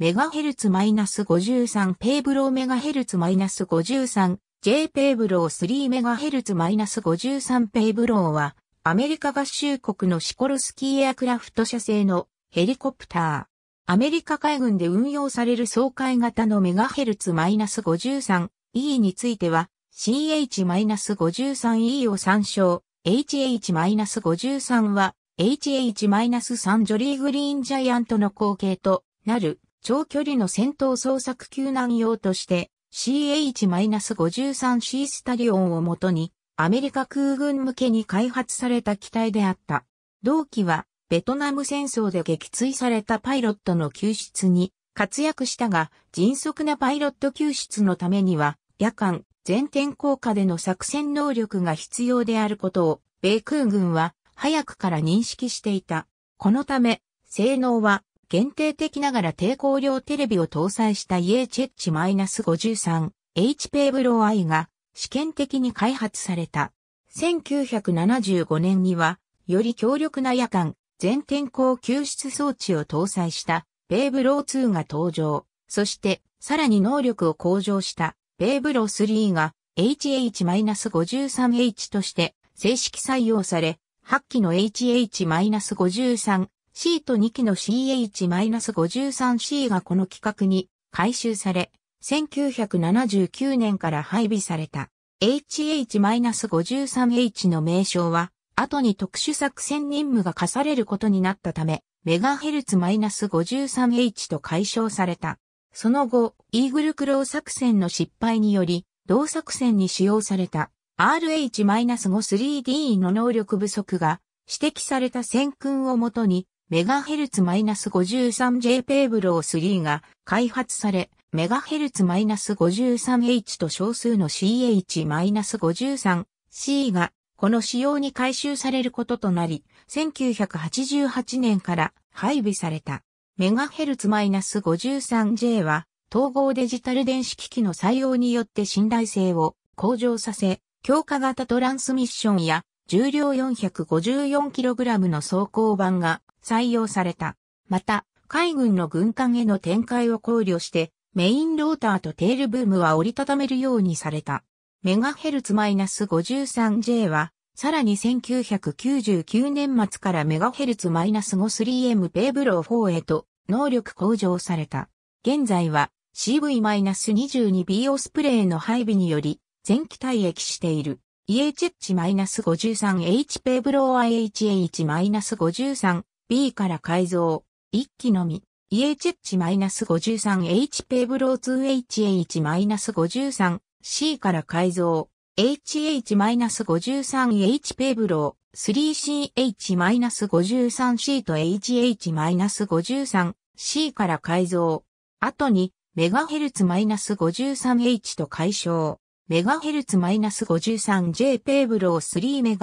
メガヘルツマイナス5 3ペーブローイナス5 3 J ペーブロー3イナス5 3ペーブローはアメリカ合衆国のシコルスキーエアクラフト社製のヘリコプター。アメリカ海軍で運用される総海型のメガヘルツマイナス -53E については CH-53E を参照。HH-53 は HH-3 ジョリーグリーンジャイアントの後継となる長距離の戦闘捜索救難用として CH-53C スタリオンをもとにアメリカ空軍向けに開発された機体であった。同機はベトナム戦争で撃墜されたパイロットの救出に活躍したが迅速なパイロット救出のためには夜間全天候下での作戦能力が必要であることを米空軍は早くから認識していた。このため性能は限定的ながら低光量テレビを搭載した EHH-53HP ブロー i が試験的に開発された。1975年には、より強力な夜間、全天候救出装置を搭載したベーブロー2が登場。そして、さらに能力を向上したベーブロー3が HH-53H として正式採用され、8機の HH-53 C と2機の CH-53C がこの規格に改修され、1979年から配備された HH-53H の名称は、後に特殊作戦任務が課されることになったため、MHz-53H と解消された。その後、イーグルクロー作戦の失敗により、同作戦に使用された RH-53D の能力不足が指摘された戦訓をもとにメガ MHz-53J ペーブロー3が開発され、メガ MHz-53H と少数の CH-53C がこの仕様に回収されることとなり、1988年から配備された。メガ MHz-53J は統合デジタル電子機器の採用によって信頼性を向上させ、強化型トランスミッションや重量 454kg の走行版が採用された。また、海軍の軍艦への展開を考慮して、メインローターとテールブームは折りたためるようにされた。メガヘルツ -53J は、さらに1999年末からメガヘルツ -53M ペーブロー4へと能力向上された。現在は CV-22B オスプレイの配備により前期退役している。EHH-53H ペーブロー IHH-53 B から改造、一機のみ、e h h 5 3 h ペーブロー 2HH-53C から改造、h h 5 3 h ペーブロー 3CH-53C と HH-53C から改造、後にメガ MHz-53H と解消。メガ MHz-53J ペーブロー 3MHz- メ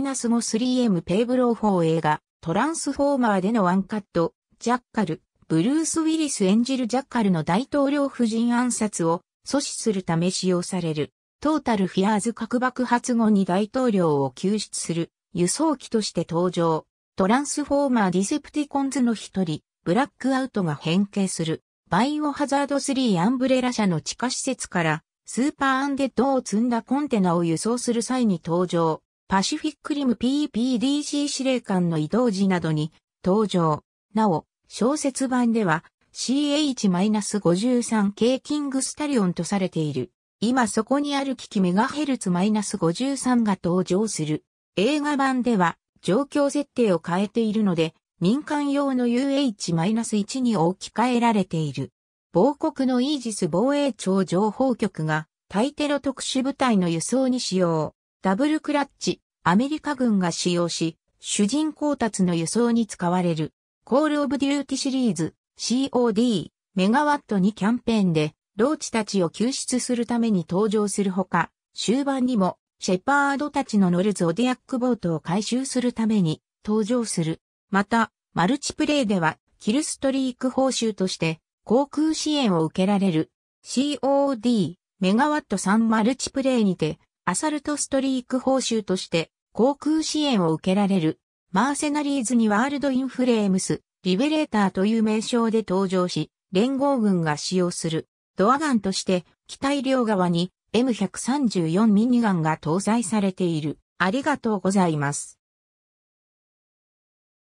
ガも 3M ペーブロー 4A がトランスフォーマーでのワンカット、ジャッカル、ブルース・ウィリス演じるジャッカルの大統領夫人暗殺を阻止するため使用される、トータル・フィアーズ核爆発後に大統領を救出する輸送機として登場。トランスフォーマーディセプティコンズの一人、ブラックアウトが変形する、バイオハザード3アンブレラ社の地下施設から、スーパーアンデッドを積んだコンテナを輸送する際に登場。パシフィックリム PPDG 司令官の移動時などに登場。なお、小説版では CH-53 k キングスタリオンとされている。今そこにある機器メガヘルツ5 3が登場する。映画版では状況設定を変えているので、民間用の UH-1 に置き換えられている。某国のイージス防衛庁情報局が対テロ特殊部隊の輸送に使用。ダブルクラッチ、アメリカ軍が使用し、主人公達の輸送に使われる、コールオブデューティシリーズ、COD、メガワットにキャンペーンで、ローチたちを救出するために登場するほか、終盤にも、シェパードたちの乗るゾディアックボートを回収するために登場する。また、マルチプレイでは、キルストリーク報酬として、航空支援を受けられる。COD、メガワット3マルチプレイにて、アサルトストリーク報酬として航空支援を受けられる、マーセナリーズにワールドインフレームス、リベレーターという名称で登場し、連合軍が使用する、ドアガンとして、機体両側に M134 ミニガンが搭載されている。ありがとうございます。